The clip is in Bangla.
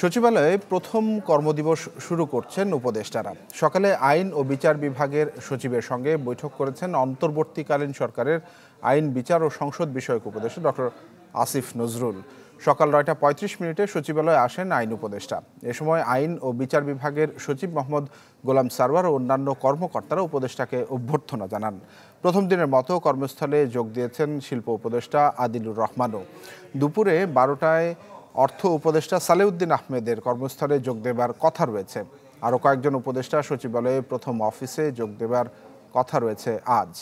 সচিবালয়ে প্রথম কর্মদিবস শুরু করছেন উপদেষ্টারা সকালে আইন ও বিচার বিভাগের সচিবের সঙ্গে বৈঠক করেছেন অন্তর্বর্তীকালীন সরকারের আইন বিচার ও সংসদ বিষয়ক উপদেষ্টা ডক্টর আসিফ নজরুল সকাল নয়টা পঁয়ত্রিশ মিনিটে সচিবালয়ে আসেন আইন উপদেষ্টা এ সময় আইন ও বিচার বিভাগের সচিব মোহাম্মদ গোলাম সারওয়ার ও অন্যান্য কর্মকর্তারা উপদেষ্টাকে অভ্যর্থনা জানান প্রথম দিনের মতো কর্মস্থলে যোগ দিয়েছেন শিল্প উপদেষ্টা আদিলুর রহমানও দুপুরে বারোটায় অর্থ উপদেষ্টা সালেউদ্দিন আহমেদের কর্মস্থলে যোগ দেবার কথা রয়েছে আরও কয়েকজন উপদেষ্টা সচিবালয়ে প্রথম অফিসে যোগ দেবার কথা রয়েছে আজ